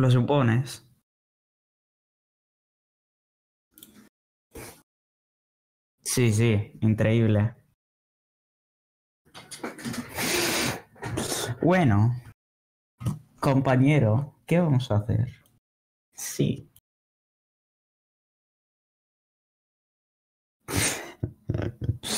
lo supones. Sí, sí, increíble. Bueno, compañero, ¿qué vamos a hacer? Sí.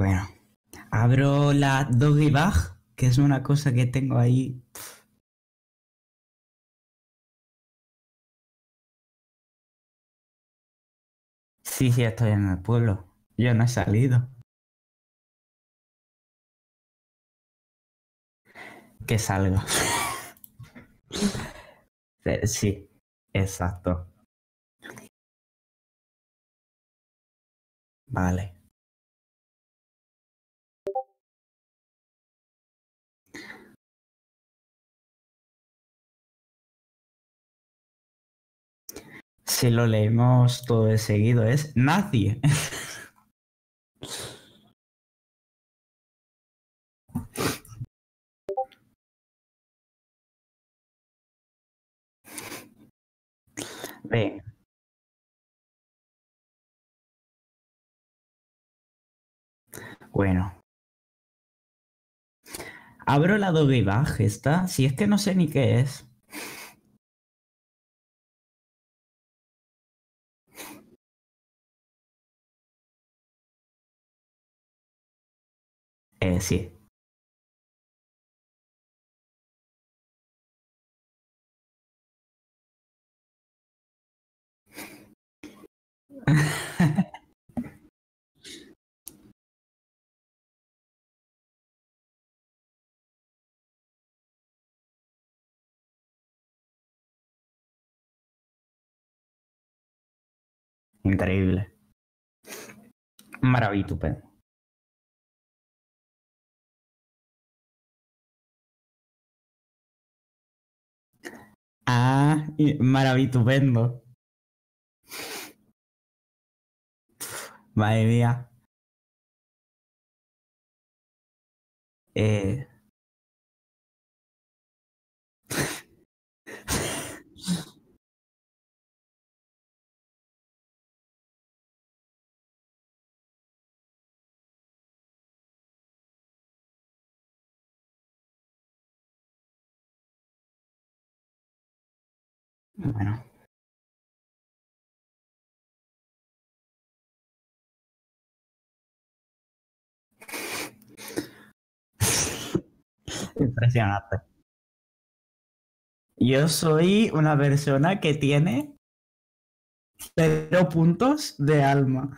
Bueno, abro la doggy bag, que es una cosa que tengo ahí. Sí, sí, estoy en el pueblo. Yo no he salido. Que salgo. Eh, sí, exacto. Vale. Si lo leemos todo de seguido, es nadie. Bien. Bueno. Abro la doble baja esta, si es que no sé ni qué es. Eh, sí. Increíble. Maravitupe. Pues. Ah, maravitupendo. Madre mía. Eh, Bueno. Impresionante. Yo soy una persona que tiene cero puntos de alma.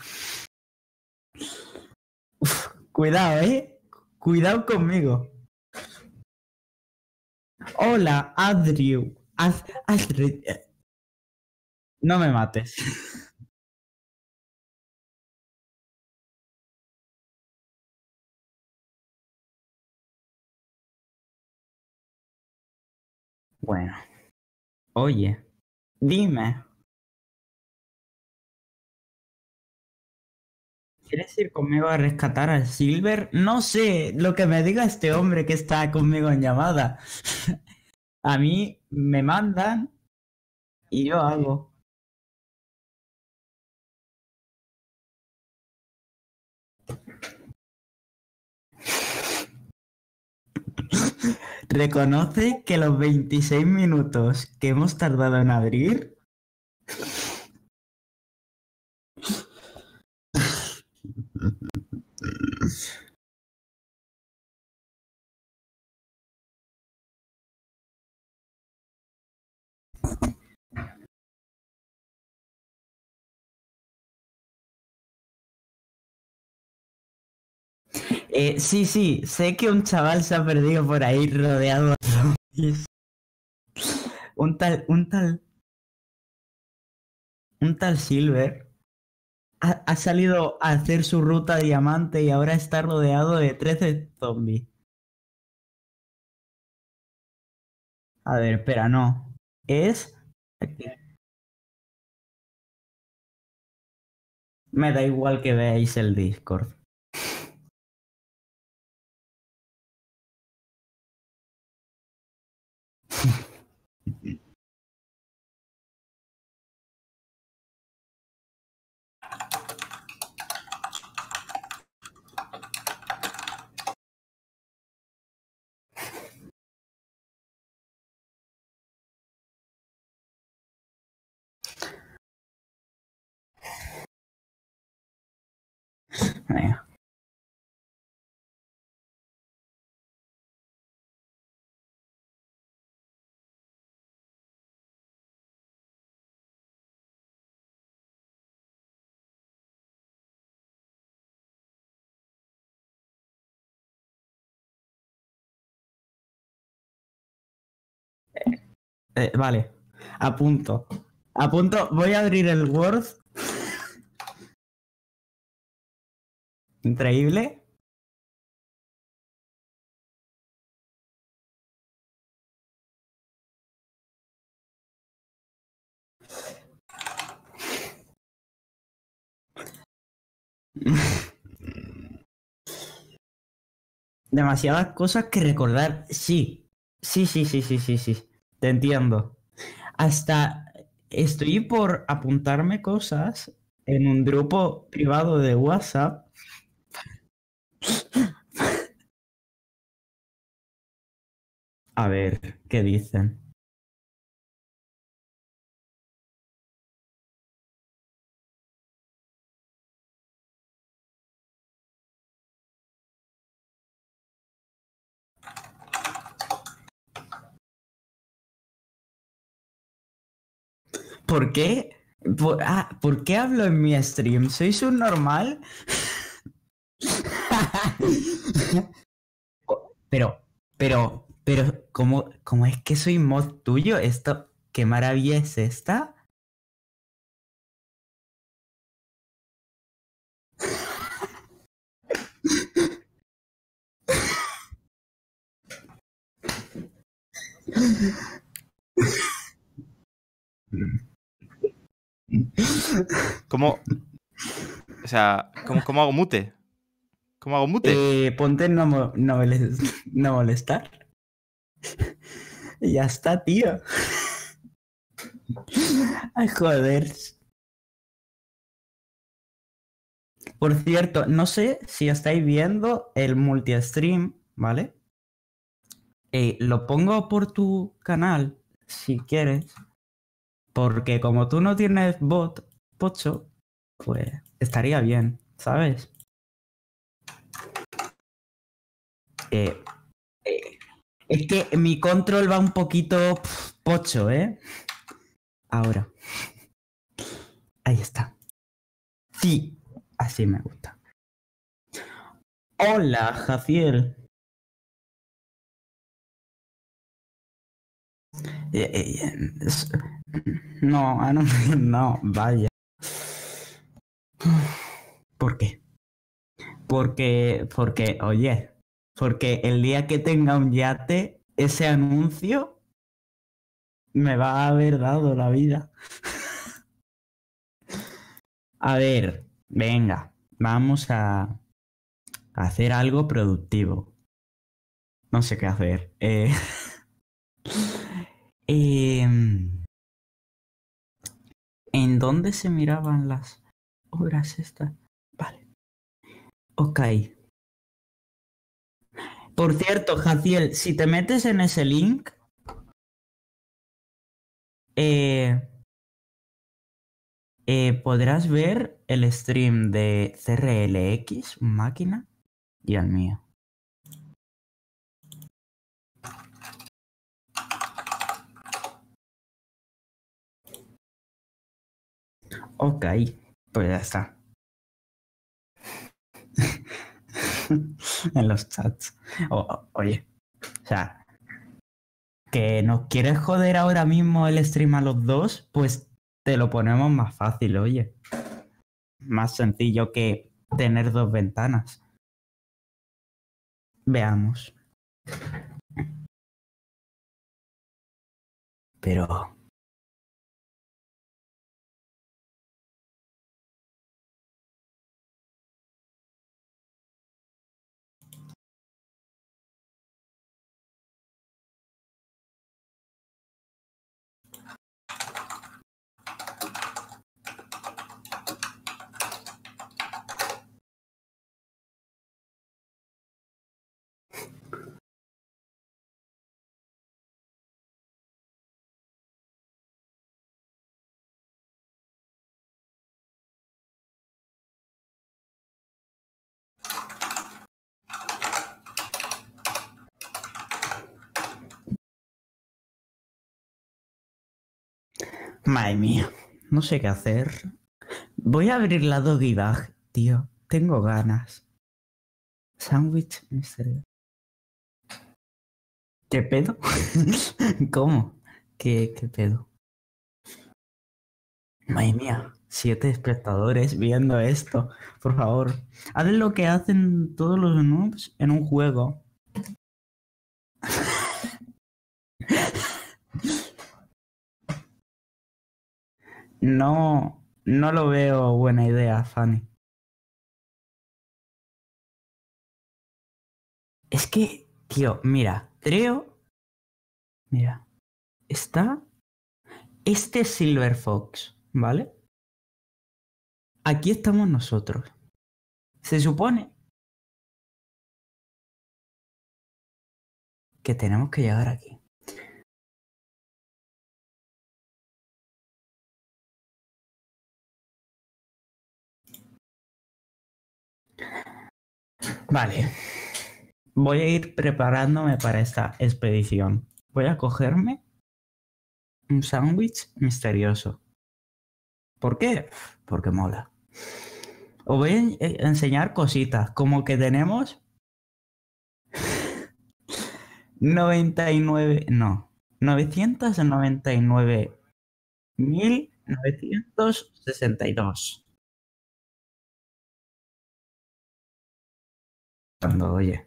cuidado, ¿eh? Cuidado conmigo. Hola, Adriu. Eh, no me mates. Bueno. Oye, dime. ¿Quieres ir conmigo a rescatar al Silver? No sé lo que me diga este hombre que está conmigo en llamada. A mí me mandan y yo hago. Reconoce que los 26 minutos que hemos tardado en abrir Eh, sí, sí, sé que un chaval se ha perdido por ahí rodeado de zombies. Un tal, un tal. Un tal Silver ha, salido a hacer su ruta diamante y ahora está rodeado de 13 zombies. A ver, espera, no. Es. Me da igual que veáis el Discord. Eh, vale, apunto. Apunto, voy a abrir el Word increíble Demasiadas cosas que recordar. Sí. Sí, sí, sí, sí, sí, sí. Te entiendo. Hasta estoy por apuntarme cosas en un grupo privado de WhatsApp A ver, ¿qué dicen? ¿Por qué? ¿Por, ah, ¿por qué hablo en mi stream? ¿Sois un normal? pero, pero, pero, ¿cómo, es que soy mod tuyo? Esto, ¿qué maravilla es esta? ¿Cómo? O sea, ¿cómo, hago mute? ¿Cómo hago mute? Eh, ponte no, no, molestar ya está, tío. Ay, joder. Por cierto, no sé si estáis viendo el multi-stream, ¿vale? Eh, lo pongo por tu canal, si quieres. Porque como tú no tienes bot, pocho, pues estaría bien, ¿sabes? Eh, es que mi control va un poquito pocho, ¿eh? Ahora. Ahí está. Sí, así me gusta. Hola, Jaciel. Eh, eh, eh, no, ah, no, no, vaya. ¿Por qué? Porque, porque, oye, porque el día que tenga un yate, ese anuncio me va a haber dado la vida. a ver, venga, vamos a hacer algo productivo. No sé qué hacer. Eh, em, ¿En dónde se miraban las obras estas? Vale. Ok. Por cierto, Jaciel, si te metes en ese link, eh, eh, podrás ver el stream de CRLX, máquina, y el mío. Ok, pues ya está. en los chats. oye, o sea, que nos quieres joder ahora mismo el stream a los dos, pues te lo ponemos más fácil, oye. Más sencillo que tener dos ventanas. Veamos. Pero Madre mía, no sé qué hacer. Voy a abrir la doggy bag, tío. Tengo ganas. Sandwich misterio. ¿Qué pedo? ¿Cómo? ¿Qué, ¿Qué pedo? Madre mía, siete espectadores viendo esto. Por favor, haz lo que hacen todos los noobs en un juego. No, no lo veo buena idea, Fanny. Es que, tío, mira, creo... Mira, está... Este Silver Fox, ¿vale? Aquí estamos nosotros. Se supone que tenemos que llegar aquí. Vale. Voy a ir preparándome para esta expedición. Voy a cogerme un sándwich misterioso. ¿Por qué? Porque mola. Os voy a eh, enseñar cositas, como que tenemos 99, no, 999.962 oye.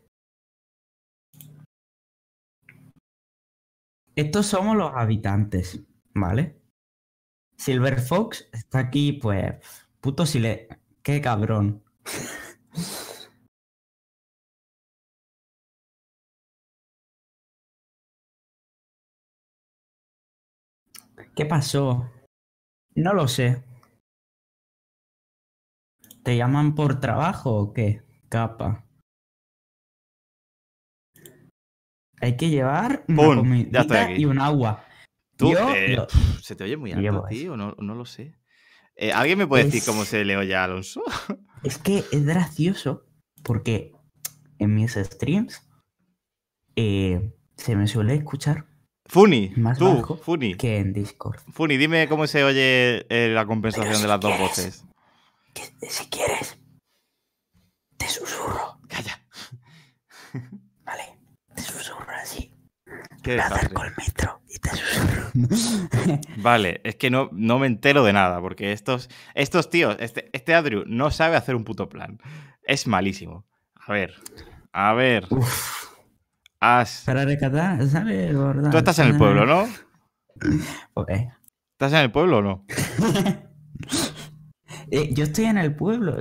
Estos somos los habitantes, ¿vale? Silver Fox está aquí, pues, puto le Qué cabrón. ¿Qué pasó? No lo sé. ¿Te llaman por trabajo o qué? Capa. hay que llevar una comida y un agua. se te oye muy alto, tío, no, no, lo sé. ¿Alguien me puede decir cómo se le oye a Alonso? es que es gracioso porque en mis streams se me suele escuchar funny. más tú, bajo que en Discord. Funny, dime cómo se oye la compensación de las dos voces. si quieres, Vale, es que no, no me entero de nada, porque estos, estos tíos, este, este Adriu no sabe hacer un puto plan. Es malísimo. A ver, a ver. Para ¿sabes? Tú estás en el pueblo, ¿no? Pues, eh. ¿Estás en el pueblo o no? Eh, yo estoy en el pueblo.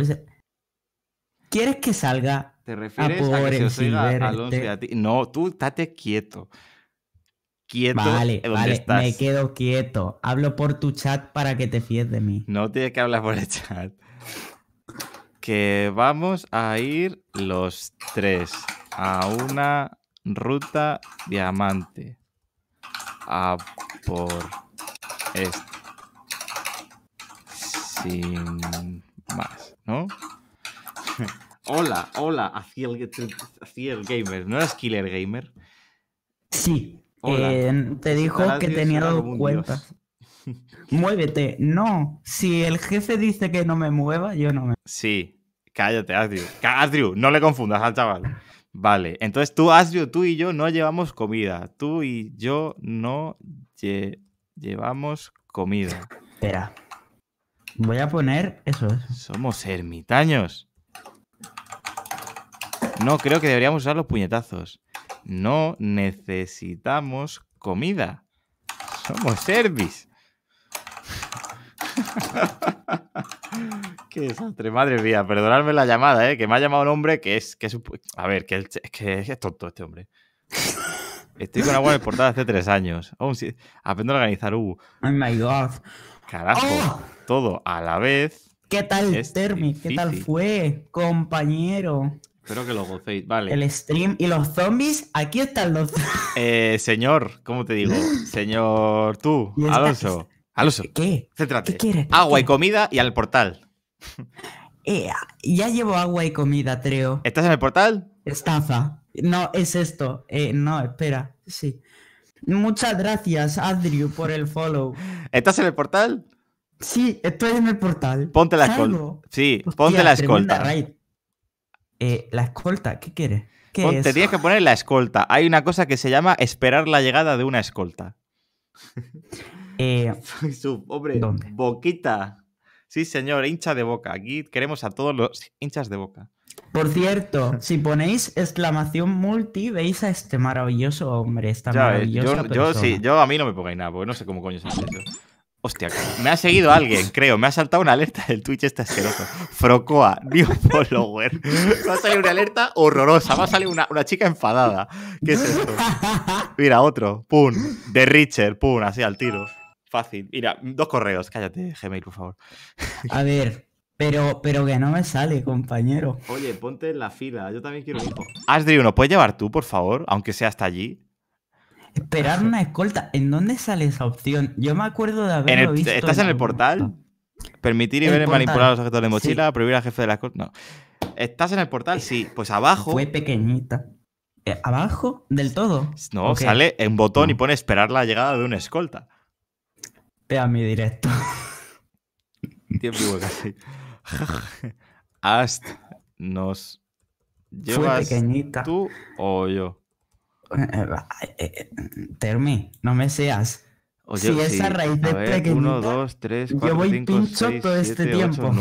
¿Quieres que salga? ¿Te refieres a, que se oiga Alonso y este? ti? No, tú estate quieto quieto vale, vale, Me quedo quieto. Hablo por tu chat para que te fíes de mí. No tienes que hablar por el chat. Que vamos a ir los tres a una ruta diamante. A por esto. Sin más, ¿no? hola, hola, A el Gamer. ¿No eres Killer Gamer? Sí. Eh, te dijo que tenía dos cuentas. Muévete. No, si el jefe dice que no me mueva, yo no me. Sí, cállate, Adriu. Adriu, no le confundas al chaval. Vale, entonces tú, Adriu, tú y yo no llevamos comida. Tú y yo no llevamos comida. Espera. Voy a poner eso. Somos ermitaños. No, creo que deberíamos usar los puñetazos. No necesitamos comida. Somos service. Qué desastre, madre mía. Perdonadme la llamada, ¿eh? Que me ha llamado un hombre que es. Que a ver, que, es tonto este hombre. Estoy con agua portada hace tres años. Oh, aprendo a organizar. Uh. Oh my god. Carajo. Oh. Todo a la vez. ¿Qué tal, Termi? ¿Qué tal fue, compañero? Espero que lo gocéis, vale. El stream y los zombies, aquí están los eh, señor, ¿cómo te digo? Señor, tú, Alonso. Alonso, ¿qué? ¿Qué quieres? Agua y comida y al portal. Eh, ya llevo agua y comida, creo. ¿Estás en el portal? Estafa. No, es esto. Eh, no, espera. Sí. Muchas gracias, Adriu, por el follow. ¿Estás en el portal? Sí, estoy en el portal. Ponte la escolta. Sí, ponte la escolta. Eh, la escolta, ¿qué quieres? ¿Qué tienes que poner la escolta. Hay una cosa que se llama esperar la llegada de una escolta. Eh, hombre, boquita. Sí, señor, hincha de boca. Aquí queremos a todos los hinchas de boca. Por cierto, si ponéis exclamación multi, veis a este maravilloso hombre, esta eh, maravillosa yo, a mí no me pongáis nada, porque no sé cómo coño se eso. Hostia, me ha seguido alguien, creo. Me ha saltado una alerta del Twitch este asqueroso. Frocoa, new follower. Me a salir una alerta horrorosa. Va a salir una, una chica enfadada. ¿Qué es esto? Mira, otro. Pum. De Richard. Pum, así al tiro. Fácil. Mira, dos correos. Cállate, Gmail, por favor. A ver, pero, pero que no me sale, compañero. Oye, ponte en la fila. Yo también quiero uno. Asdri, ¿uno puedes llevar tú, por favor? Aunque sea hasta allí. Esperar una escolta. ¿En dónde sale esa opción? Yo me acuerdo de haber visto. ¿Estás en el portal? Permitir y ver manipular los objetos de mochila, prohibir al jefe de la escolta. No. ¿Estás en el portal? Sí. Pues abajo. Fue pequeñita. Eh, ¿Abajo? ¿Del todo? No, sale en botón y pone esperar la llegada de una escolta. vea mi directo. Tiempo y casi. Ast, nos llevas tú o yo. Termi, no me seas. si sí, es a raíz de que dos, tres, yo voy pincho todo este tiempo.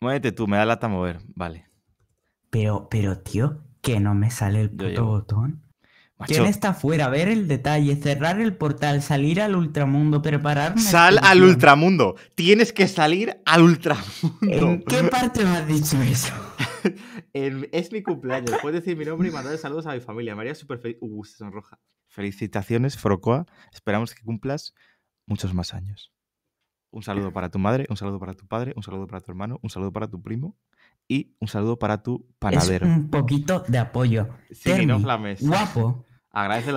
Muévete tú, me da lata mover, vale. Pero, pero, tío, que no me sale el puto botón. ¿Quién está afuera? Ver el detalle, cerrar el portal, salir al ultramundo, prepararme. Sal al ultramundo. Tienes que salir al ultramundo. ¿En qué parte me has dicho eso? es mi cumpleaños. Puedes decir mi nombre y mandar saludos a mi familia. María super feliz. Uh, se sonroja. Felicitaciones, Frocoa. Esperamos que cumplas muchos más años. Un saludo para tu madre, un saludo para tu padre, un saludo para tu hermano, un saludo para tu primo y un saludo para tu panadero. Es un poquito de apoyo. Sí, no flames. Guapo.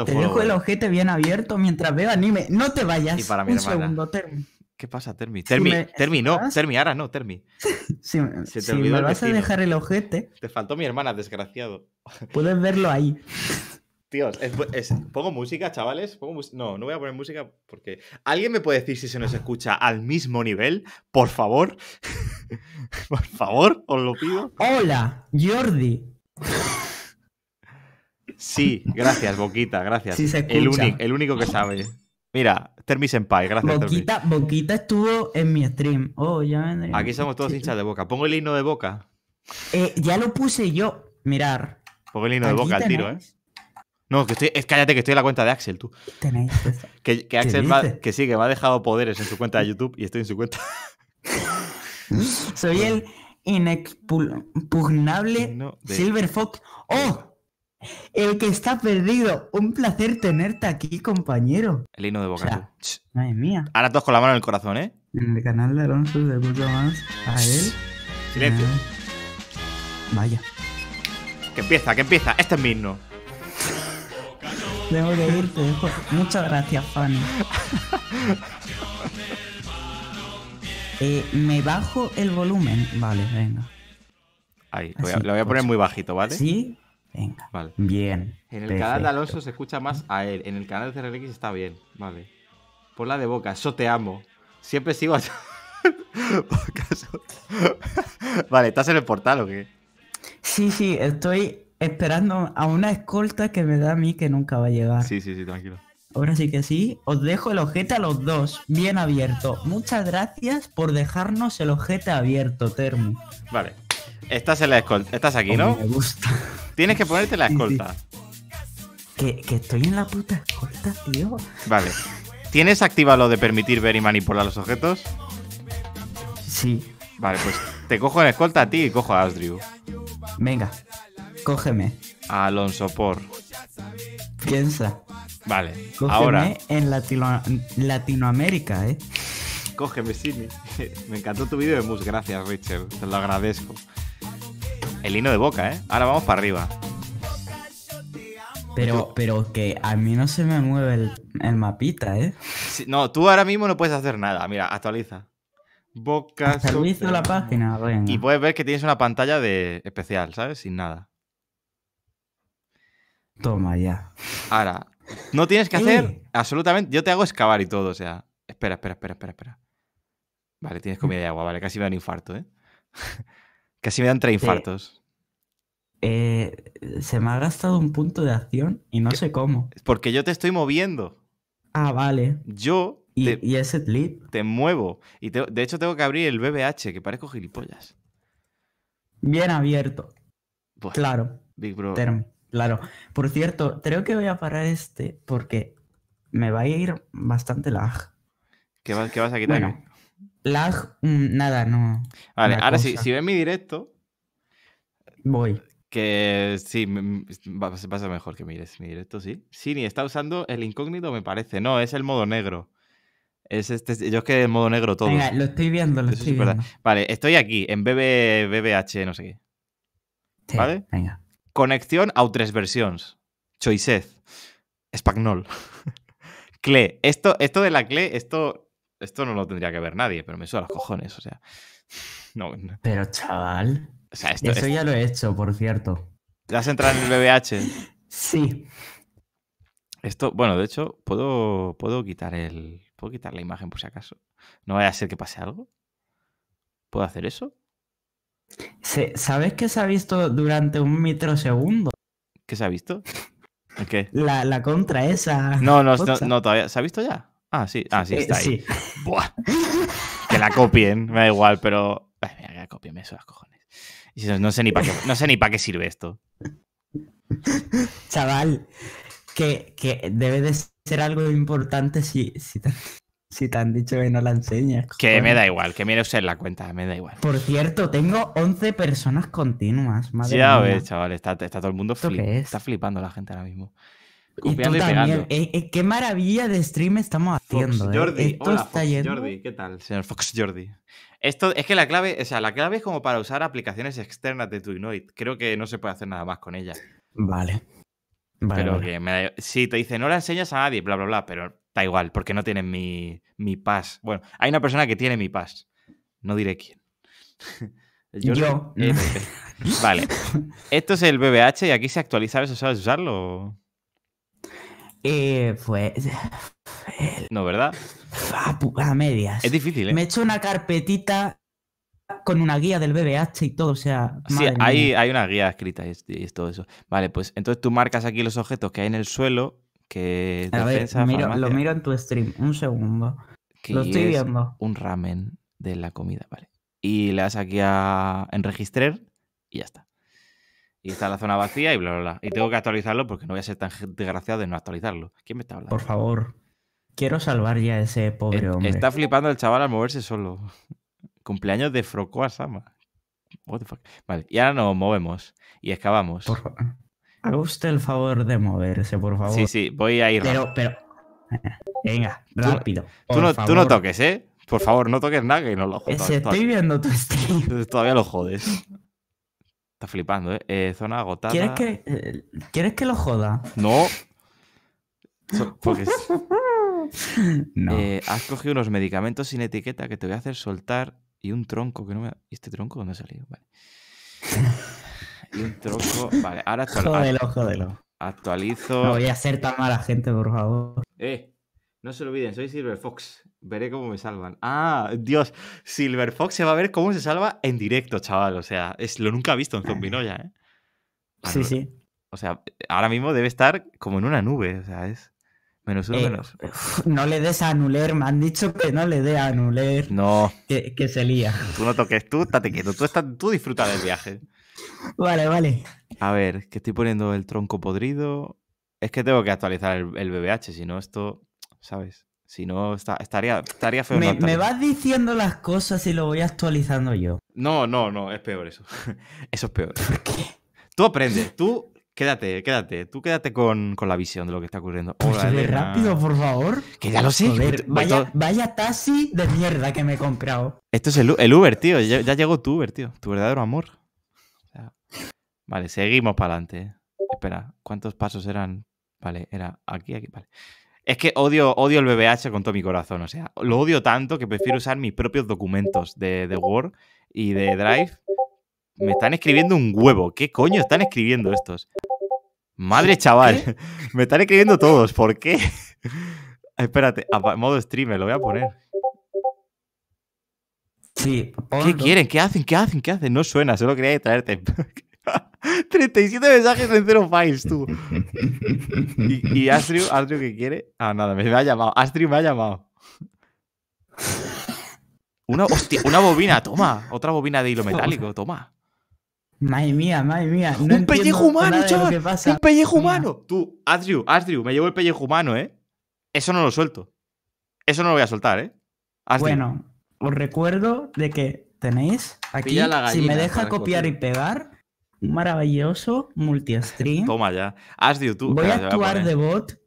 Te dejo el ojete bien abierto mientras veo anime. No te vayas. un segundo, Termi. ¿Qué pasa, Termi? Termi, no, Termi, ahora no, Termi. si me, Se te vas a dejar el ojete. Te faltó mi hermana, desgraciado. Puedes verlo ahí. Tíos, pongo música, chavales. no, no voy a poner música porque. ¿Alguien me puede decir si se nos escucha al mismo nivel? Por favor. por favor, os lo pido. Hola, Jordi. Sí, gracias, Boquita, gracias. El, el único que sabe. Mira, Termi Senpai, gracias. Boquita, Termi. Boquita estuvo en mi stream. Oh, ya vendré. Aquí somos todos hinchas de boca. Pongo el himno de boca. Eh, ya lo puse yo. Mirar. Pongo el himno de boca al tiro, ¿eh? No, que estoy, es, cállate que estoy en la cuenta de Axel, tú. Tenéis. Pues. Que, Axel va, que sí, que me ha dejado poderes en su cuenta de YouTube y estoy en su cuenta. Soy el inexpugnable SilverFox. Silver Fox. ¡Oh! El que está perdido. Un placer tenerte aquí, compañero. El hino de boca. madre mía. Ahora todos con la mano en el corazón, ¿eh? En el canal de Alonso de mucho más a él. Silencio. Ah, vaya. Que empieza, que empieza. Este es mi himno. Debo que irte. Muchas gracias, Fanny. Eh, me bajo el volumen. Vale, venga. Ahí, lo voy, a, lo voy a poner pues. muy bajito, ¿vale? Sí. Venga. Vale. Bien. En el canal de Alonso se escucha más a él. En el canal de CRX está bien. Vale. Por la de boca, yo te amo. Siempre sigo a... vale, ¿estás en el portal o qué? Sí, sí, estoy esperando a una escolta que me da a mí que nunca va a llegar. Sí, sí, sí, tranquilo. Ahora sí que sí, os dejo el ojete a los dos, bien abierto. Muchas gracias por dejarnos el ojete abierto, Termo. Vale. Estás en la escolta, estás aquí, ¿no? me gusta. Tienes que ponerte la escolta. Que, que estoy en la puta escolta, tío. Vale. ¿Tienes activado lo de permitir ver y manipular los objetos? Sí. Vale, pues te cojo en escolta a ti y cojo a Asdrew. Venga, cógeme. Alonso por. Piensa. Vale, cógeme ahora. en Latinoamérica, eh. Cógeme, sí. Me encantó tu vídeo de Mus. Gracias, Richard. Te lo agradezco el hino de boca, ¿eh? Ahora vamos para arriba. Pero, pero que a mí no se me mueve el, mapita, ¿eh? no, tú ahora mismo no puedes hacer nada. Mira, actualiza. Boca. Actualizo la página, venga. Y puedes ver que tienes una pantalla de especial, ¿sabes? Sin nada. Toma ya. Ahora, no tienes que hacer absolutamente. Yo te hago excavar y todo, o sea. Espera, espera, espera, espera, espera. Vale, tienes comida y agua, vale, casi me da un infarto, ¿eh? Casi me dan tres infartos. Eh, se me ha gastado un punto de acción y no sé cómo. Porque yo te estoy moviendo. Ah, vale. Yo. Te, ¿Y, ese clip? Te muevo. Y de hecho, tengo que abrir el BBH, que parezco gilipollas. Bien abierto. claro. Big claro. Por cierto, creo que voy a parar este porque me va a ir bastante lag. ¿Qué, vas a quitar? Lag, mm, nada, no. Vale, ahora sí, si, si ves mi directo. Voy. Que sí, pasa mejor que mires mi directo, sí. Sí, ni está usando el incógnito, me parece. No, es el modo negro. Es este, yo es que el modo negro todo. lo estoy viendo, lo estoy Vale, estoy aquí, en BBH, no sé qué. ¿Vale? Venga. Conexión a tres versiones. Choisez. Spagnol. CLE. Esto, esto de la CLE, esto esto no lo tendría que ver nadie, pero me suda los cojones, o sea. No, Pero chaval. esto, eso ya lo he hecho, por cierto. ¿Te has entrado en el BBH? sí. Esto, bueno, de hecho, puedo, puedo quitar el. ¿Puedo quitar la imagen por si acaso? ¿No vaya a ser que pase algo? ¿Puedo hacer eso? ¿Sabes qué se ha visto durante un microsegundo? ¿Qué se ha visto? ¿Qué? La, contra esa. no, no, no, todavía. ¿Se ha visto ya? Ah, sí, ah, sí, eh, está ahí. Buah. Que la copien, me da igual, pero. Ay, mira, que la copien, cojones. no sé ni para qué, no sé ni qué sirve esto. Chaval, que, que, debe de ser algo importante si, si, te, han dicho que no la enseñas. Que me da igual, que mire usted la cuenta, me da igual. Por cierto, tengo 11 personas continuas, madre Ya chaval, está, todo el mundo está flipando la gente ahora mismo y, tú eh, eh, qué maravilla de stream estamos haciendo. Eh. Jordi, Esto Jordi, ¿qué tal? Señor Fox Jordi. Esto es que la clave, o sea, la clave es como para usar aplicaciones externas de Twinoid. Creo que no se puede hacer nada más con ella. Vale. pero que si te dicen, no la enseñas a nadie, bla, bla, bla, pero da igual, porque no tienen mi, mi pass. Bueno, hay una persona que tiene mi pass. No diré quién. Yo. vale. Esto es el BBH y aquí se actualiza. ¿Sabes, ¿Sabes usarlo? Eh, pues. No, ¿verdad? A, medias. Es difícil, ¿eh? Me he hecho una carpetita con una guía del BBH y todo, o sea. Sí, hay, una guía escrita y todo eso. Vale, pues entonces tú marcas aquí los objetos que hay en el suelo, que lo miro en tu stream, un segundo. lo estoy viendo. Un ramen de la comida, vale. Y le das aquí a enregistrar y ya está y está la zona vacía y bla, bla, bla. Y tengo que actualizarlo porque no voy a ser tan desgraciado de no actualizarlo. ¿Quién me está hablando? Por favor, quiero salvar ya a ese pobre hombre. Está flipando el chaval al moverse solo. Cumpleaños de Frocoa Sama. Vale, y ahora nos movemos y excavamos. Por favor. Haga usted el favor de moverse, por favor. Sí, sí, voy a ir. Pero, pero. Venga, rápido. Tú, no, toques, ¿eh? Por favor, no toques nada y no lo jodas. Estoy viendo tu stream. Todavía lo jodes. Está flipando, ¿eh? ¿eh? zona agotada. ¿Quieres que, eh, ¿Quieres que lo joda? No. no. Eh, has cogido unos medicamentos sin etiqueta que te voy a hacer soltar y un tronco que no me... ¿Y este tronco dónde ha salido? Vale. Y un tronco... Vale, ahora actualizo. jódelo, jódelo. Actualizo... No voy a hacer tan mala gente, por favor. Eh. No se olviden, soy Silver Fox. Veré cómo me salvan. Ah, Dios, Silver Fox se va a ver cómo se salva en directo, chaval. O sea, es, lo nunca ha visto en Zombinoya, ¿eh? sí, sí. O sea, ahora mismo debe estar como en una nube, o sea, es. Menos uno, eh, menos. No le des a anular. me han dicho que no le dé a anular. No. Que, se lía. Tú no toques, tú estate quieto, tú, estás, tú disfruta del viaje. Vale, vale. A ver, que estoy poniendo el tronco podrido. Es que tengo que actualizar el BBH, si no, esto ¿sabes? Si no, estaría, estaría feo. Me, vas diciendo las cosas y lo voy actualizando yo. No, no, no, es peor eso. Eso es peor. ¿Por ¿Qué? Tú aprendes, tú quédate, quédate. Tú quédate con, con la visión de lo que está ocurriendo. Pues rápido, por favor. Que ya lo sé. Pues, vaya, vaya, taxi de mierda que me he comprado. Esto es el, Uber, tío. Ya, llegó tu Uber, tío. Tu verdadero amor. vale, seguimos para adelante. Eh. Espera, ¿cuántos pasos eran? Vale, era aquí, aquí, vale. Es que odio, odio el BBH con todo mi corazón. O sea, lo odio tanto que prefiero usar mis propios documentos de, de Word y de Drive. Me están escribiendo un huevo. ¿Qué coño están escribiendo estos? Madre chaval, me están escribiendo todos. ¿Por qué? Espérate, a modo streamer, lo voy a poner. Sí. ¿Qué quieren? ¿Qué hacen? ¿Qué hacen? ¿Qué hacen? No suena, solo quería traerte. 37 mensajes en cero files, tú. Y, y Astriu, ¿qué quiere? Ah, nada, me, ha llamado. Astri me ha llamado. Una, una bobina, toma. Otra bobina de hilo metálico, toma. Madre mía, madre mía. un pellejo humano, chaval. Un pellejo humano. Tú, Astriu, Astriu, me llevo el pellejo humano, ¿eh? Eso no lo suelto. Eso no lo voy a soltar, ¿eh? Bueno, os recuerdo de que tenéis aquí, si me deja copiar y pegar, maravilloso multi-stream. Toma ya. Haz de YouTube. Voy a actuar de bot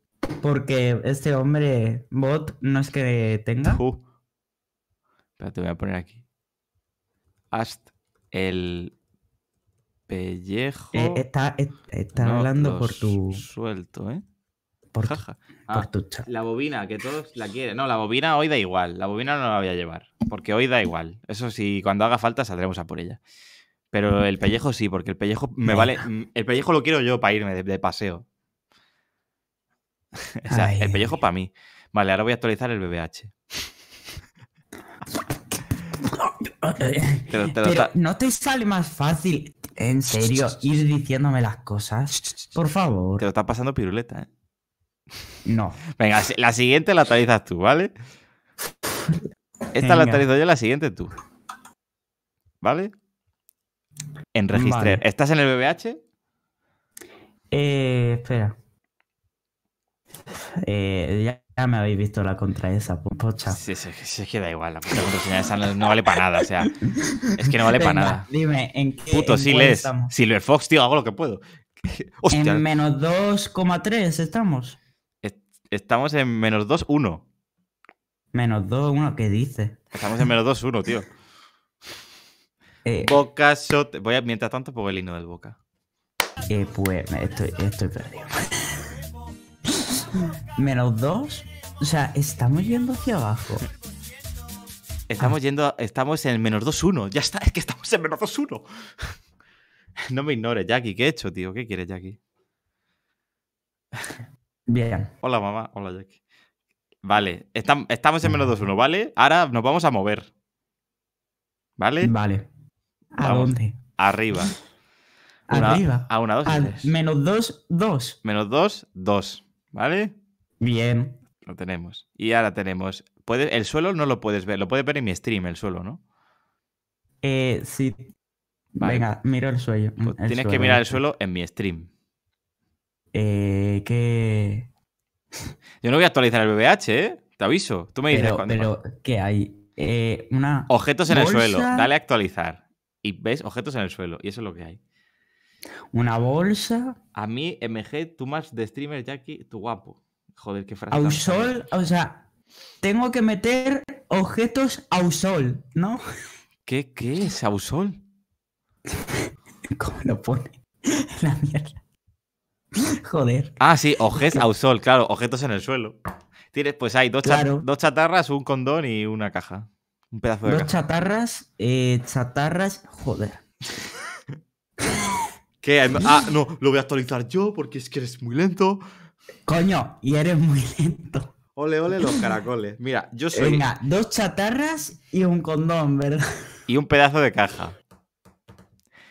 porque este hombre bot no es que tenga. Uh. te voy a poner aquí. Haz el pellejo. Eh, está, eh, hablando por tu. Suelto, ¿eh? Por, tu, ah, La bobina, que todos la quieren. No, la bobina hoy da igual. La bobina no la voy a llevar. Porque hoy da igual. Eso sí, cuando haga falta saldremos a por ella. Pero el pellejo sí, porque el pellejo me vale. Mm, el pellejo lo quiero yo para irme de, paseo. o sea, el pellejo para mí. Vale, ahora voy a actualizar el BBH. no te sale más fácil, en serio, ir diciéndome las cosas. Por favor. Te lo estás pasando piruleta, ¿eh? No. Venga, la siguiente la actualizas tú, ¿vale? Esta la actualizo yo, la siguiente tú. ¿Vale? En registrar. ¿Estás en el BBH? Eh, espera. Eh, ya, me habéis visto la contra esa, pocha. Sí, sí, igual, la puta esa no, vale para nada, o sea. Es que no vale para nada. Dime, ¿en qué Puto, Silver Fox, tío, hago lo que puedo. Hostia. En menos 2,3 estamos. estamos en menos 2,1. Menos 2,1, ¿qué dice? Estamos en menos 2,1, tío. Eh, Boca Voy mientras tanto, pongo el himno del Boca. Eh, pues estoy, perdido. Menos dos. O sea, estamos yendo hacia abajo. Estamos ah. yendo. Estamos en menos 2-1. Ya está, es que estamos en menos 2-1. no me ignores, Jackie. ¿Qué he hecho, tío? ¿Qué quieres, Jackie? Bien. Hola, mamá. Hola, Jackie. Vale, estamos en menos 2-1, ¿vale? Ahora nos vamos a mover. ¿Vale? Vale. ¿A dónde? Arriba. arriba. A una, dos. menos dos, dos. Menos dos, dos. ¿Vale? Bien. Lo tenemos. Y ahora tenemos. el suelo no lo puedes ver. Lo puedes ver en mi stream, el suelo, ¿no? Eh, sí. Venga, miro el suelo. Mm, pues tienes que mirar eh. el suelo en mi stream. Eh, Yo no voy a actualizar el BBH, ¿eh? Te aviso. Tú me dices pero, cuando Pero, ¿qué hay? Eh, una. Objetos en el suelo. Dale a actualizar y ves objetos en el suelo. Y eso es lo que hay. ¿Una bolsa? A mí, MG, tú más de streamer, Jackie, tú guapo. Joder, qué frase. Ausol, o sea, tengo que meter objetos ausol, ¿no? ¿Qué, qué es ausol? ¿Cómo lo pone? La mierda. Joder. Ah, sí, objetos ausol, claro, objetos en el suelo. Tienes, pues hay dos chatarras, un condón y una caja. Un pedazo de. Dos chatarras. Eh, chatarras. Joder. ¿Qué? Ah, no, lo voy a actualizar yo porque es que eres muy lento. Coño, y eres muy lento. Ole, ole, los caracoles. Mira, yo soy. Venga, dos chatarras y un condón, ¿verdad? Y un pedazo de caja.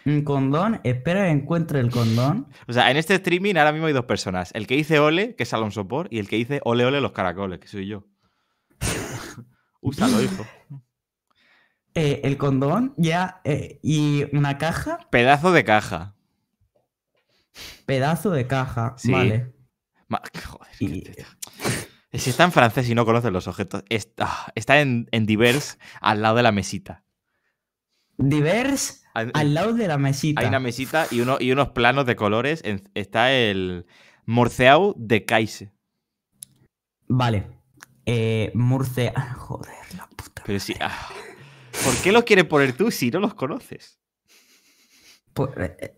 Un condón, espera que encuentre el condón. O sea, en este streaming ahora mismo hay dos personas. El que dice ole, que es Alonso Por, y el que dice ole, ole, los caracoles, que soy yo. Úsalo, hijo. Eh, el condón ya eh, y una caja. Pedazo de caja. Pedazo de caja, vale. Eh, si está en francés y no conocen los objetos, ah, está, en, en, divers al lado de la mesita. Divers al, lado de la mesita. Hay una mesita y, y unos planos de colores. está el Morceau de Kaise. Vale. Eh, Joder, la puta. ¿Por qué los quieres poner tú si no los conoces? Pues, eh, eh,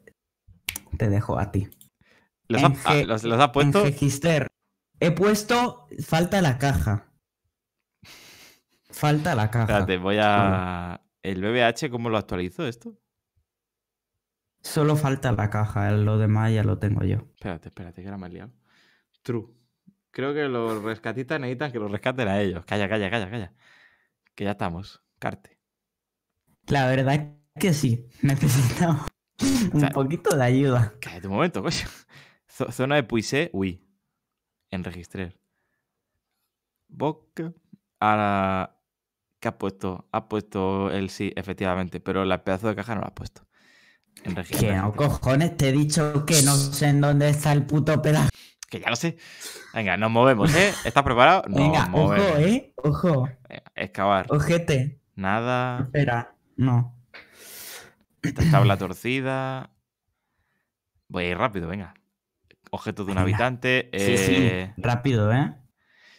te dejo a ti. ¿Los, ha, ah, puesto? He puesto. Falta la caja. Falta la caja. Espérate, voy a. ¿El BBH cómo lo actualizo esto? Solo falta la caja, eh, lo demás ya lo tengo yo. Espérate, espérate, que era más liado. True. Creo que los rescatistas necesitan que los rescaten a ellos. Calla, calla, calla, calla. Que ya estamos. Carte. La verdad es que sí, necesitamos un poquito de ayuda. Cállate un momento, coño. Zona de Puise uy. registrar Boc Ahora. ¿Qué ha puesto? Ha puesto el sí, efectivamente, pero el pedazo de caja no lo ha puesto. Que no, cojones, te he dicho que no sé en dónde está el puto pedazo. Que ya lo sé. Venga, nos movemos, ¿eh? ¿Estás preparado? Venga, ojo, ¿eh? Ojo. excavar. Ojete. Nada. Espera. No. Esta tabla torcida. Voy a ir rápido, venga. Objeto de un habitante. Sí, sí, eh, rápido, ¿eh?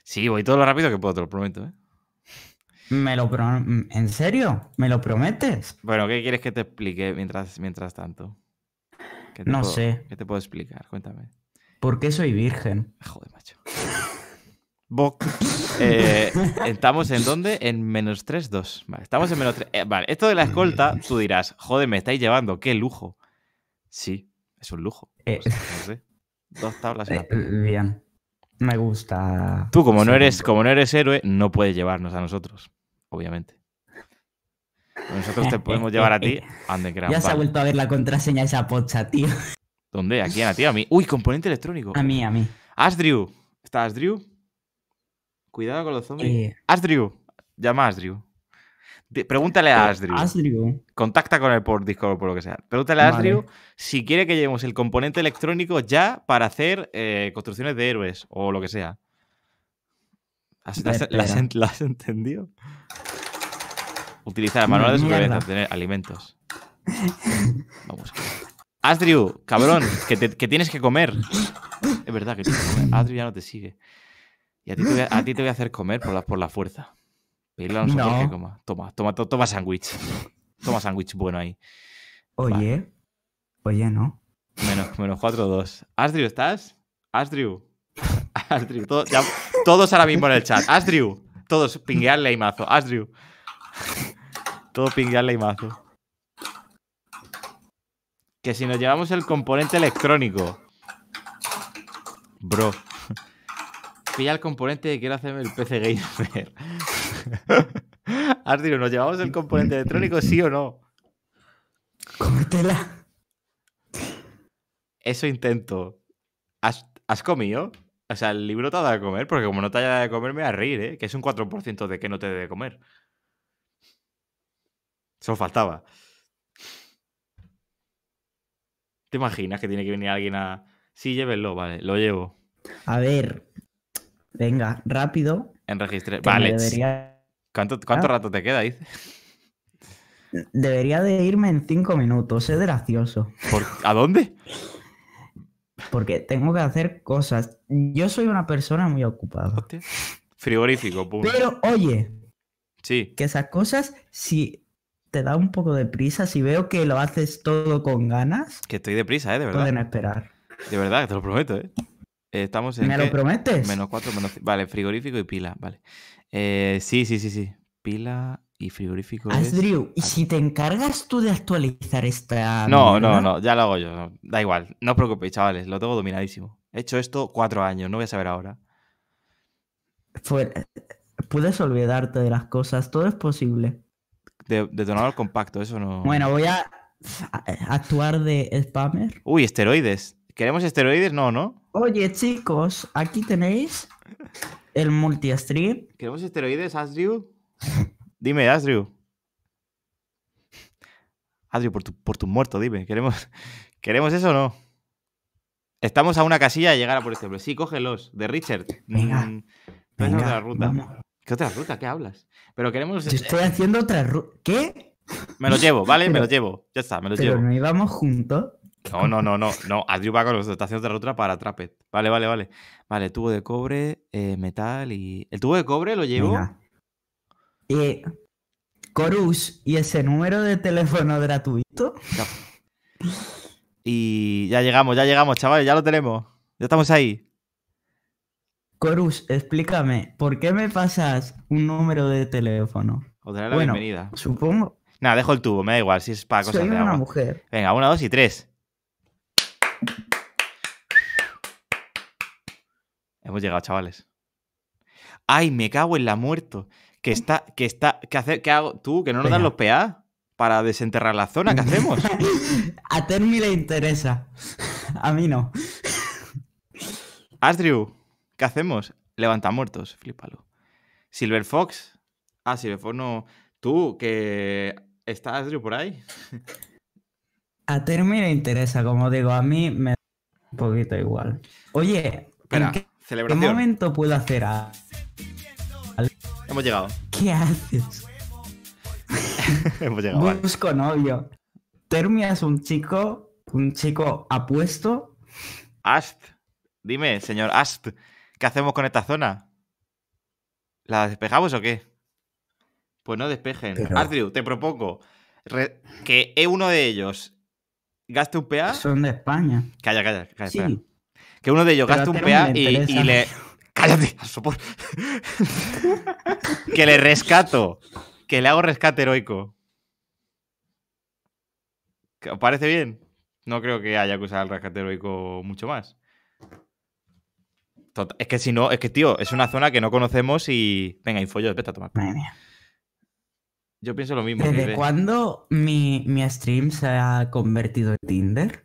Sí, voy todo lo rápido que puedo, te lo prometo, ¿eh? ¿Me lo ¿En serio? ¿Me lo prometes? Bueno, ¿qué quieres que te explique mientras, mientras tanto? no sé. ¿Qué te puedo explicar? Cuéntame. ¿Por qué soy virgen? Joder, macho. Bok. Eh, estamos en dónde? En menos 3, 2. Vale, estamos en menos 3. Eh, vale, esto de la escolta, tú dirás, joder, me estáis llevando, qué lujo. Sí, es un lujo. Eh. Pues, no sé. Dos tablas. bien. Me gusta. Tú, como pues no, eres, como no eres héroe, no puedes llevarnos a nosotros, obviamente. Nosotros te podemos llevar a ti. ya se ha vuelto a ver la contraseña esa pocha, tío. ¿Dónde? ¿Aquí a ti? ¿A mí? Uy, componente electrónico. A mí, a mí. Asdrew. ¿Está Asdrew? Cuidado con los zombies. Eh... Llama a Asdrew. Pregúntale a Asdrew. Contacta con él por Discord o por lo que sea. Pregúntale a Asdrew si quiere que llevemos el componente electrónico ya para hacer eh, construcciones de héroes o lo que sea. ¿Las, las, has entendido? Utilizar el manual de supervivencia, obtener alimentos. Vamos. Asdrew, cabrón, que, tienes que comer. Es verdad que tienes que comer. ya no te sigue. Y a ti te voy a, hacer comer por la, por la fuerza. no. coma. Toma, toma, toma sándwich. Toma sándwich bueno ahí. Oye, oye, no. Menos, menos 4-2. Asdrew, ¿estás? Asdrew. todos ahora mismo en el chat. Asdrew. Todos, pinguearle y mazo. Asdrew. Todo pinguearle y mazo. Que si nos llevamos el componente electrónico. Bro. Pilla el componente que quiero hacerme el PC Gamer. Arturo, ¿nos llevamos el componente electrónico, sí o no? Cómetela. Eso intento. ¿Has, comido? O sea, el libro te ha dado de comer, porque como no te haya dado de comer, me voy a reír, ¿eh? Que es un 4% de que no te debe de comer. Eso faltaba. ¿Te imaginas que tiene que venir alguien a. Sí, llévenlo, vale, lo llevo. A ver, Venga, rápido. Enregistre. Vale. ¿Cuánto, ah. rato te queda, dice? Debería de irme en cinco minutos, es gracioso. ¿A dónde? Porque tengo que hacer cosas. Yo soy una persona muy ocupada. Frigorífico, Pero oye, sí. que esas cosas, si te da un poco de prisa, si veo que lo haces todo con ganas. Que estoy de prisa, ¿eh? De verdad. Pueden esperar. De verdad, te lo prometo, ¿eh? estamos en ¿Me lo prometes? Menos cuatro, menos... Vale, frigorífico y pila, vale. Eh, sí, sí, sí, sí. Pila y frigorífico. Asdrew, ¿y si te encargas tú de actualizar esta... No, no, no, ya lo hago yo. Da igual, no os preocupéis, chavales, lo tengo dominadísimo. He hecho esto cuatro años, no voy a saber ahora. Puedes olvidarte de las cosas, todo es posible. De, detonador compacto, eso no. Bueno, voy a actuar de spammer. Uy, esteroides. ¿Queremos esteroides? No, ¿no? Oye, chicos, aquí tenéis el multi-stream. ¿Queremos esteroides, Asdrew? Dime, Asdrew. Asdrew, por tu, por muerto, dime. ¿Queremos, ¿Queremos eso o no? Estamos a una casilla de llegar a por este Sí, cógelos. De Richard. Venga. Mm, ruta. ¿Qué otra ruta? ¿Qué hablas? Pero queremos. estoy haciendo otra ruta. ¿Qué? Me lo llevo, ¿vale? me lo llevo. Ya está, me lo llevo. Pero no íbamos juntos. No, no, no, no, no. Adriu va con los estaciones de ruta para Trapet. Vale, vale, vale. Vale, tubo de cobre, eh, metal y. ¿El tubo de cobre lo llevo? Eh, Corus, ¿y ese número de teléfono gratuito? Y ya llegamos, ya llegamos, chavales, ya lo tenemos. Ya estamos ahí. Corus, explícame, ¿por qué me pasas un número de teléfono? O la bienvenida. Supongo. Nada, dejo el tubo, me da igual, si es para cosas Soy una mujer. Venga, una, dos y tres. Hemos llegado, chavales. Ay, me cago en la muerto. Que mm. está, que está, que hago tú, que no nos dan los PA para desenterrar la zona, ¿qué hacemos? a Termi le interesa. A mí no. ¡Astriu! ¿qué hacemos? Levanta muertos, flipalo. Silver Fox. Ah, Silver Fox no. Tú, que. ¿Está Astriu por ahí? a Termi le interesa, como digo, a mí me da un poquito igual. Oye, qué ¿Qué momento puedo hacer a...? Hemos llegado. ¿Qué haces? Hemos llegado. Busco novio. Termia es un chico, un chico apuesto. Ast, dime, señor Ast, ¿qué hacemos con esta zona? ¿La despejamos o qué? Pues no despejen. Pero... te propongo que uno de ellos gaste un PA. Son de España. Calla, calla, calla. Sí que uno de ellos gaste un PA y, le... ¡Cállate! que le rescato. Que le hago rescate heroico. ¿Os parece bien? No creo que haya que usar el rescate heroico mucho más. es que si no, es que tío, es una zona que no conocemos y. Venga, infollos, vete a tomar. Yo pienso lo mismo. ¿Desde cuándo mi, mi stream se ha convertido en Tinder?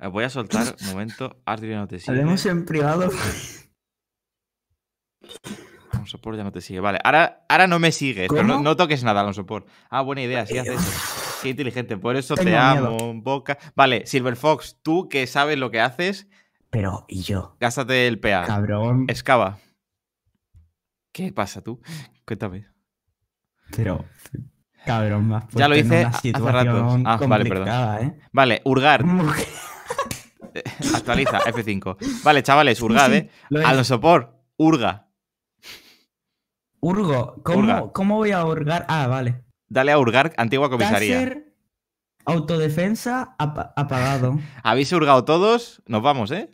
Eh, voy a soltar, un momento, ya no te sigue. Hablemos en privado. Alonso Por ya no te sigue. Vale, ahora, ahora no me sigues, no, toques nada, Alonso Por. Ah, buena idea, sí haces eso. inteligente, por eso te amo, boca. Vale, Silver Fox, tú que sabes lo que haces. Pero, ¿y yo? Gástate el PA. Cabrón. Excava. ¿Qué pasa tú? Cuéntame. Pero, cabrón, más. Ya lo hice hace rato. Ah, vale, perdón. ¿eh? Vale, Urgar. Actualiza, F5. Vale, chavales, pues hurgad, ¿eh? A Urgo, ¿cómo, voy a hurgar? Ah, vale. Dale a hurgar, antigua comisaría. autodefensa, apagado. ¿Habéis hurgado todos? Nos vamos, ¿eh?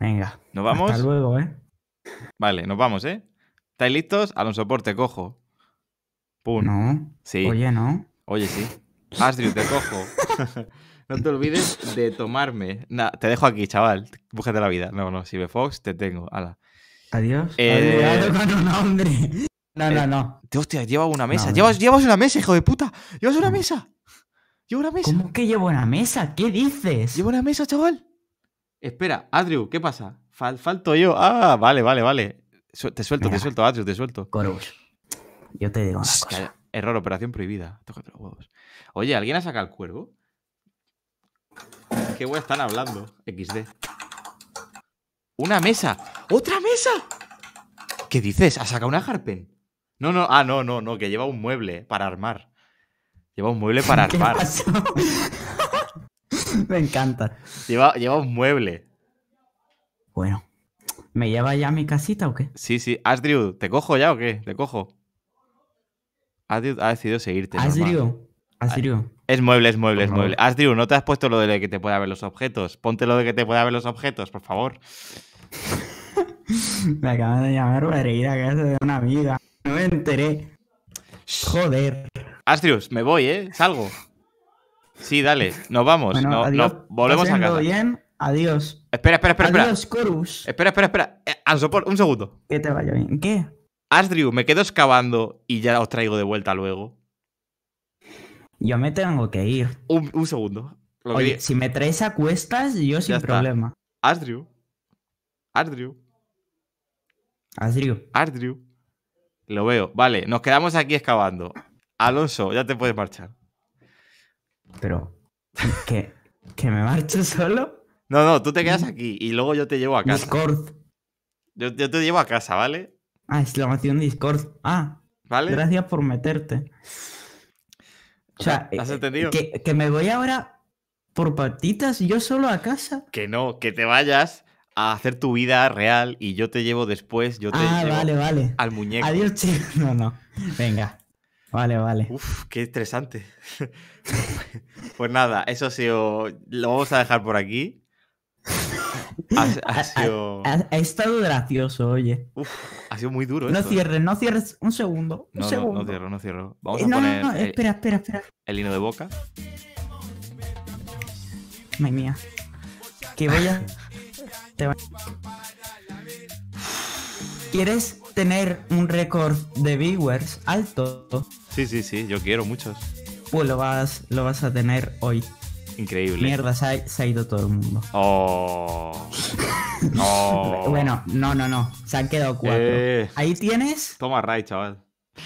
Venga. ¿Nos vamos? Hasta luego, ¿eh? Vale, nos vamos, ¿eh? ¿Estáis listos? Alonso soporte cojo. Pum. No. Sí. Oye, no. Oye, sí. Astrid, te cojo. No te olvides de tomarme. te dejo aquí, chaval. Búscate la vida. No, no, si ve Fox, te tengo. Ala. Adiós. Eh, no, no, eh, no. hostia, lleva una mesa. llevas, una mesa, hijo de puta. Llevas una mesa. Llevo una mesa. ¿Cómo que llevo una mesa? ¿Qué dices? Llevo una mesa, chaval. Espera, Adriu, ¿qué pasa? falto yo. Ah, vale, vale, vale. te suelto, te suelto, Adriu, te suelto. Corus, yo te digo una cosa. Error, operación prohibida. huevos. Oye, ¿alguien ha sacado el cuervo? ¿Qué wey están hablando? XD. ¡Una mesa! ¡Otra mesa! ¿Qué dices? ¿Ha sacado una Harpen? No, no, ah, no, no, no, que lleva un mueble para armar. Lleva un mueble para armar. Me encanta. Lleva, lleva un mueble. Bueno. ¿Me lleva ya a mi casita o qué? Sí, sí. Asdrew, ¿te cojo ya o qué? Te cojo. Asdrew ha decidido seguirte. Asdrew. Asdrew. Es mueble, es mueble, es mueble. Asdrew, no te has puesto lo de que te pueda ver los objetos. Ponte lo de que te pueda ver los objetos, por favor. Me acaban de llamar una herida, que casa de una vida. No me enteré. Joder. Astrius, me voy, ¿eh? Salgo. Sí, dale. Nos vamos. Nos volvemos a casa. bien. Adiós. Espera, espera, espera. Adiós, Corus. Espera, espera, espera. Eh, un segundo. Que te vaya bien. ¿Qué? Astriu, me quedo excavando y ya os traigo de vuelta luego. Yo me tengo que ir. Un, segundo. Oye, si me traes a cuestas, yo sin problema. Ardrew. Andrew. Andrew. Lo veo. Vale, nos quedamos aquí excavando. Alonso, ya te puedes marchar. Pero, ¿qué? ¿Que me marcho solo? No, no, tú te quedas aquí y luego yo te llevo a casa. Discord. Yo, te llevo a casa, ¿vale? Ah, exclamación Discord. Ah, ¿vale? Gracias por meterte. O sea, ¿Has eh, entendido? Que, me voy ahora por patitas yo solo a casa. Que no, que te vayas a hacer tu vida real y yo te llevo después, yo te ah, llevo vale, vale. al muñeco. Adiós, chico. No, no. Venga. Vale, vale. Uf, qué estresante. pues nada, eso ha sido. Lo vamos a dejar por aquí. Ha, sido... ha, estado gracioso, oye. ha sido muy duro. No cierres, no cierres. Un segundo. no, No, cierro, no cierro. Vamos eh, no, No, espera, espera, espera. El hino de boca. Ay, mía. Que voy ¿Quieres tener un récord de viewers alto? Sí, sí, sí, yo quiero muchos. Pues lo vas, lo vas a tener hoy. Increíble. Mierda, se ha, ido todo el mundo. Oh. no. Oh. bueno, no, no, no. Se han quedado cuatro. Eh. Ahí tienes. Toma Ray, chaval.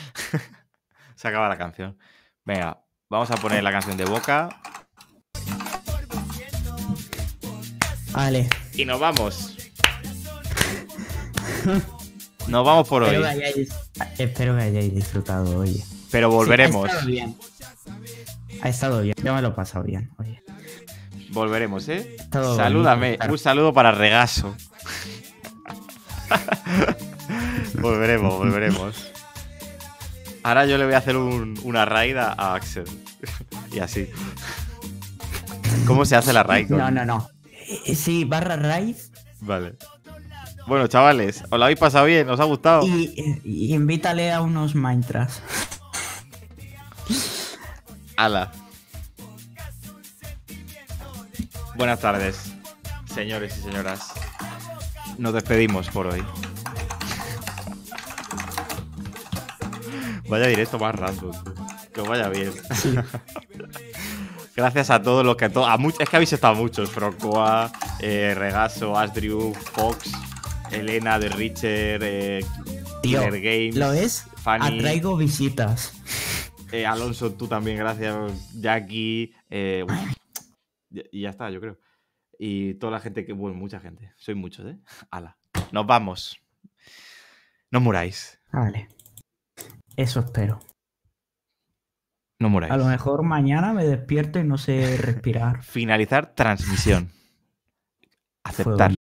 se acaba la canción. Venga, vamos a poner la canción de boca. Vale. Y nos vamos. Nos vamos por hoy. espero que hayáis disfrutado hoy. Pero volveremos. bien. Ha estado bien, ya me lo he pasado bien. Volveremos, ¿eh? Salúdame. Un saludo para Regaso. volveremos, volveremos. Ahora yo le voy a hacer una raid a Axel. y así. ¿Cómo se hace la raid? No, no, no. Eh, sí, barra raid. Vale. Bueno, chavales, ¿os la habéis pasado bien? ¿Os ha gustado? Y, eh, y invítale a unos Minecraft. Buenas tardes, señores y señoras. Nos despedimos por hoy. Vaya directo más random. Que vaya bien. Gracias a todos los que... es que habéis estado muchos. Frocoa, Regazo, eh, Regaso, Fox, Elena de Richard, eh, Games. ¿Lo es? Atraigo visitas. Eh, Alonso, tú también, gracias. Jackie. Eh, y ya está, yo creo. Y toda la gente que. Bueno, mucha gente. Soy muchos, ¿eh? Ala. Nos vamos. No muráis. Ah, vale. Eso espero. No muráis. A lo mejor mañana me despierto y no sé respirar. Finalizar transmisión. Aceptar.